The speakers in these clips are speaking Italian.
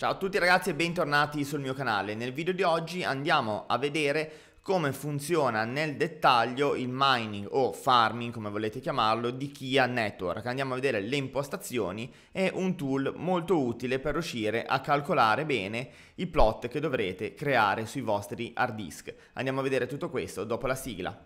Ciao a tutti ragazzi e bentornati sul mio canale. Nel video di oggi andiamo a vedere come funziona nel dettaglio il mining o farming, come volete chiamarlo, di Kia Network. Andiamo a vedere le impostazioni, è un tool molto utile per riuscire a calcolare bene i plot che dovrete creare sui vostri hard disk. Andiamo a vedere tutto questo dopo la sigla.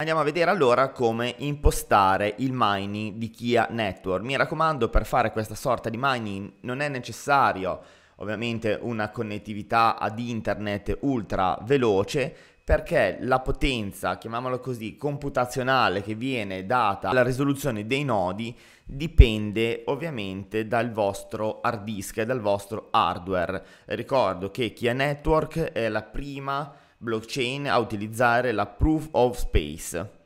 Andiamo a vedere allora come impostare il mining di Kia Network. Mi raccomando, per fare questa sorta di mining non è necessario ovviamente una connettività ad internet ultra veloce perché la potenza, chiamiamola così, computazionale che viene data alla risoluzione dei nodi dipende ovviamente dal vostro hard disk e dal vostro hardware. Ricordo che Kia Network è la prima blockchain a utilizzare la proof of space.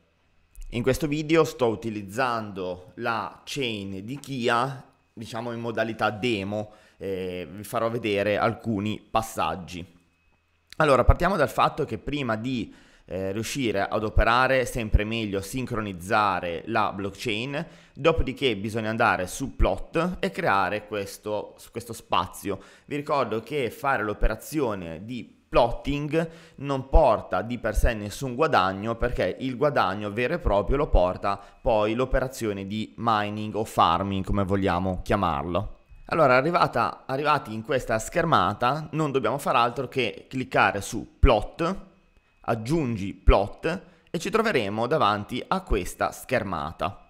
In questo video sto utilizzando la chain di Kia, diciamo in modalità demo, eh, vi farò vedere alcuni passaggi. Allora, partiamo dal fatto che prima di eh, riuscire ad operare sempre meglio, sincronizzare la blockchain, dopodiché bisogna andare su plot e creare questo, questo spazio. Vi ricordo che fare l'operazione di plotting non porta di per sé nessun guadagno perché il guadagno vero e proprio lo porta poi l'operazione di mining o farming come vogliamo chiamarlo. Allora, arrivata, arrivati in questa schermata, non dobbiamo fare altro che cliccare su plot, aggiungi plot e ci troveremo davanti a questa schermata.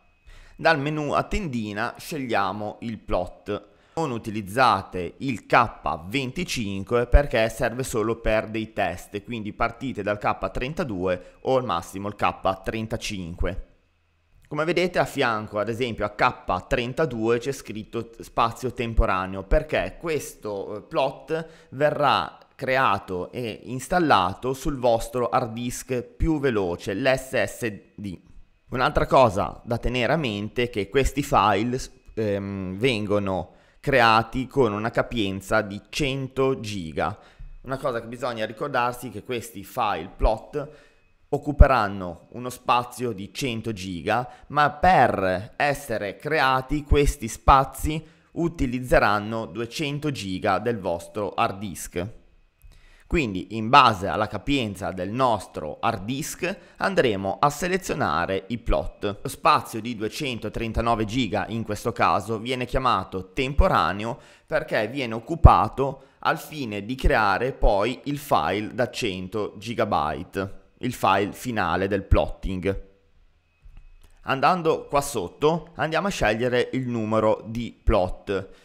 Dal menu a tendina scegliamo il plot non utilizzate il K25 perché serve solo per dei test, quindi partite dal K32 o al massimo il K35. Come vedete a fianco ad esempio a K32 c'è scritto spazio temporaneo perché questo eh, plot verrà creato e installato sul vostro hard disk più veloce, l'SSD. Un'altra cosa da tenere a mente è che questi file ehm, vengono creati con una capienza di 100 giga. Una cosa che bisogna ricordarsi è che questi file plot occuperanno uno spazio di 100 giga, ma per essere creati questi spazi utilizzeranno 200 giga del vostro hard disk. Quindi in base alla capienza del nostro hard disk andremo a selezionare i plot. Lo spazio di 239 giga in questo caso viene chiamato temporaneo perché viene occupato al fine di creare poi il file da 100 GB, il file finale del plotting. Andando qua sotto andiamo a scegliere il numero di plot.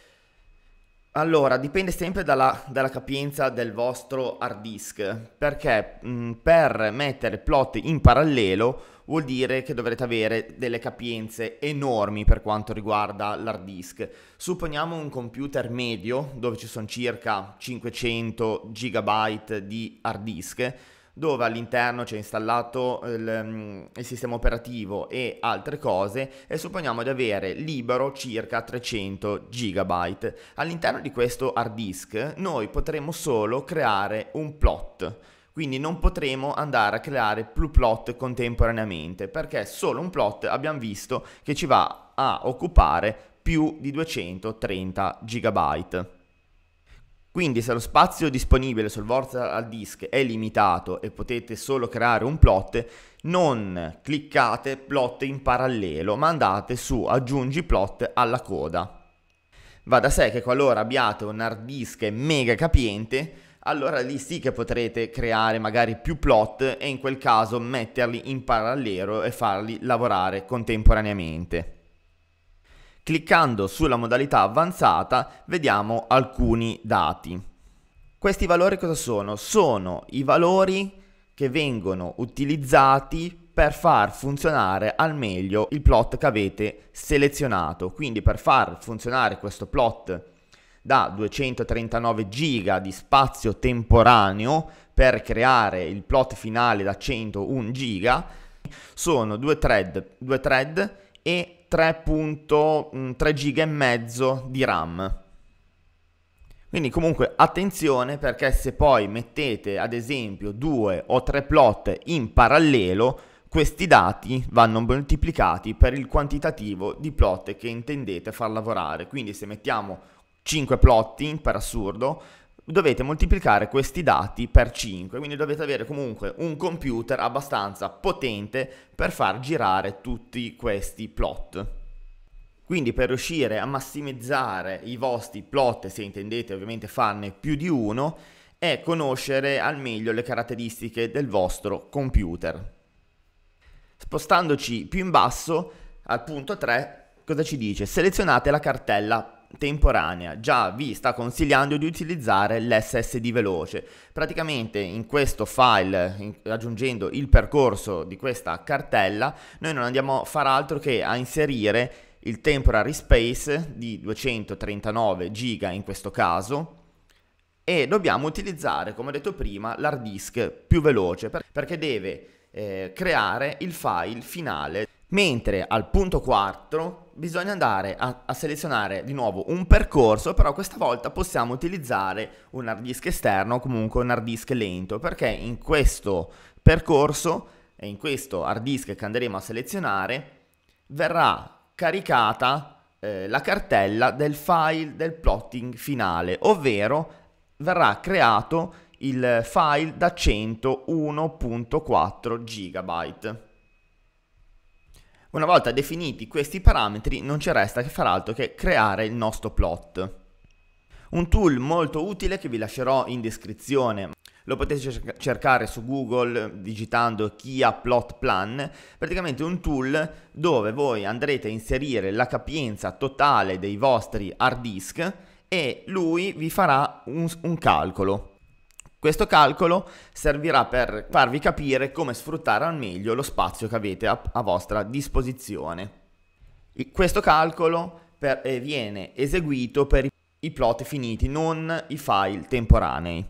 Allora, dipende sempre dalla, dalla, capienza del vostro hard disk, perché mh, mm, per mettere plot in parallelo vuol dire che dovrete avere delle capienze enormi per quanto riguarda l'hard disk. Supponiamo un computer medio dove ci sono circa 500 GB di hard disk, dove all'interno c'è installato il, mm, il, sistema operativo e altre cose e supponiamo di avere libero circa 300 GB. All'interno di questo hard disk noi potremo solo creare un plot. Quindi non potremo andare a creare più plot contemporaneamente perché solo un plot abbiamo visto che ci va a occupare più di 230 GB. Quindi se lo spazio disponibile sul vostro hard disk è limitato e potete solo creare un plot, non cliccate plot in parallelo, ma andate su aggiungi plot alla coda. Va da sé che qualora abbiate un hard disk mega capiente, allora lì sì che potrete creare magari più plot e in quel caso metterli in parallelo e farli lavorare contemporaneamente. Cliccando sulla modalità avanzata vediamo alcuni dati. Questi valori cosa sono? Sono i valori che vengono utilizzati per far funzionare al meglio il plot che avete selezionato. Quindi per far funzionare questo plot da 239 giga di spazio temporaneo per creare il plot finale da 101 giga sono due thread, due thread e 3.3 mm, giga e mezzo di RAM. Quindi comunque attenzione perché se poi mettete ad esempio due o tre plot in parallelo, questi dati vanno moltiplicati per il quantitativo di plot che intendete far lavorare. Quindi se mettiamo 5 plot per assurdo, dovete moltiplicare questi dati per 5, quindi dovete avere comunque un computer abbastanza potente per far girare tutti questi plot. Quindi per riuscire a massimizzare i vostri plot, se intendete ovviamente farne più di uno, è conoscere al meglio le caratteristiche del vostro computer. Spostandoci più in basso, al punto 3, cosa ci dice? Selezionate la cartella temporanea già vi sta consigliando di utilizzare l'SSD veloce. Praticamente in questo file, in, aggiungendo il percorso di questa cartella, noi non andiamo a far altro che a inserire il temporary space di 239 giga in questo caso e dobbiamo utilizzare, come detto prima, l'hard disk più veloce perché deve eh, creare il file finale Mentre al punto 4 bisogna andare a, a, selezionare di nuovo un percorso, però questa volta possiamo utilizzare un hard disk esterno o comunque un hard disk lento, perché in questo percorso e in questo hard disk che andremo a selezionare verrà caricata eh, la cartella del file del plotting finale, ovvero verrà creato il file da 101.4 GB. Una volta definiti questi parametri non ci resta che far altro che creare il nostro plot. Un tool molto utile che vi lascerò in descrizione, lo potete cercare su Google digitando Kia Plot Plan, praticamente un tool dove voi andrete a inserire la capienza totale dei vostri hard disk e lui vi farà un, un calcolo. Questo calcolo servirà per farvi capire come sfruttare al meglio lo spazio che avete a, a vostra disposizione. Questo calcolo per, eh, viene eseguito per i plot finiti, non i file temporanei.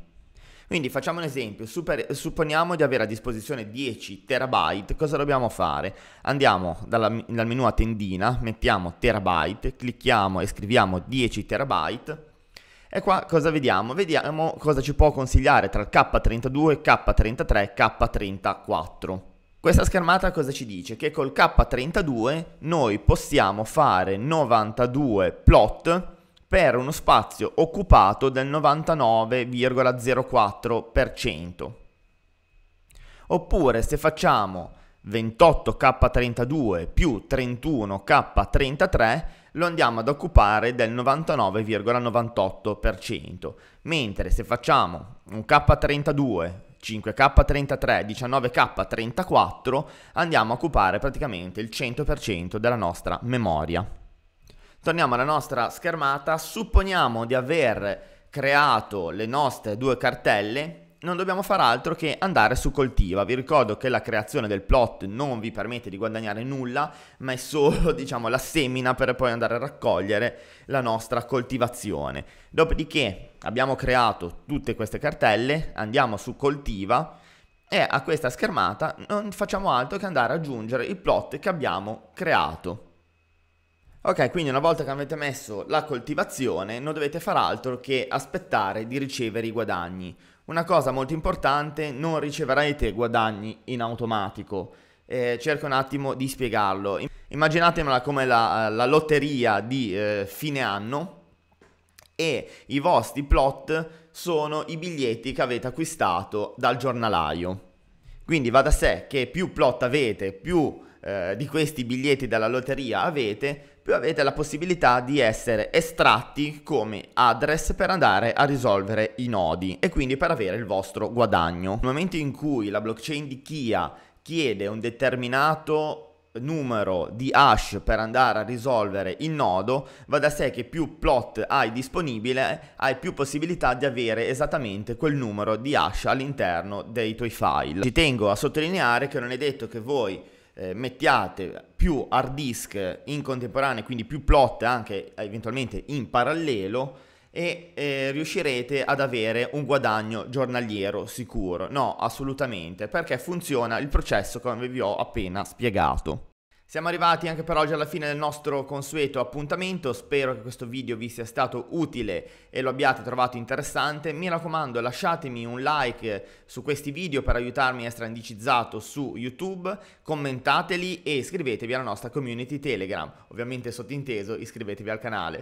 Quindi facciamo un esempio, Super, supponiamo di avere a disposizione 10 terabyte, cosa dobbiamo fare? Andiamo dalla, dal menu a tendina, mettiamo terabyte, clicchiamo e scriviamo 10 terabyte e qua cosa vediamo? Vediamo cosa ci può consigliare tra il K32, K33 e K34. Questa schermata cosa ci dice? Che col K32 noi possiamo fare 92 plot per uno spazio occupato del 99,04%. Oppure se facciamo 28K32 più 31K33 lo andiamo ad occupare del 99,98%, mentre se facciamo un K32, 5K33, 19K34 andiamo a occupare praticamente il 100% della nostra memoria. Torniamo alla nostra schermata, supponiamo di aver creato le nostre due cartelle non dobbiamo fare altro che andare su coltiva. Vi ricordo che la creazione del plot non vi permette di guadagnare nulla, ma è solo, diciamo, la semina per poi andare a raccogliere la nostra coltivazione. Dopodiché abbiamo creato tutte queste cartelle, andiamo su coltiva e a questa schermata non facciamo altro che andare ad aggiungere il plot che abbiamo creato. Ok, quindi una volta che avete messo la coltivazione non dovete far altro che aspettare di ricevere i guadagni. Una cosa molto importante, non riceverete guadagni in automatico. Eh, cerco un attimo di spiegarlo. Immaginatemela come la, la lotteria di eh, fine anno e i vostri plot sono i biglietti che avete acquistato dal giornalaio. Quindi va da sé che più plot avete, più eh, di questi biglietti della lotteria avete, più avete la possibilità di essere estratti come address per andare a risolvere i nodi e quindi per avere il vostro guadagno. Nel momento in cui la blockchain di Kia chiede un determinato numero di hash per andare a risolvere il nodo, va da sé che più plot hai disponibile, hai più possibilità di avere esattamente quel numero di hash all'interno dei tuoi file. Ci tengo a sottolineare che non è detto che voi eh, mettiate più hard disk in contemporanea, quindi più plot anche eh, eventualmente in parallelo e eh, riuscirete ad avere un guadagno giornaliero sicuro. No, assolutamente, perché funziona il processo come vi ho appena spiegato. Siamo arrivati anche per oggi alla fine del nostro consueto appuntamento, spero che questo video vi sia stato utile e lo abbiate trovato interessante, mi raccomando lasciatemi un like su questi video per aiutarmi a essere indicizzato su YouTube, commentateli e iscrivetevi alla nostra community Telegram, ovviamente sottinteso iscrivetevi al canale.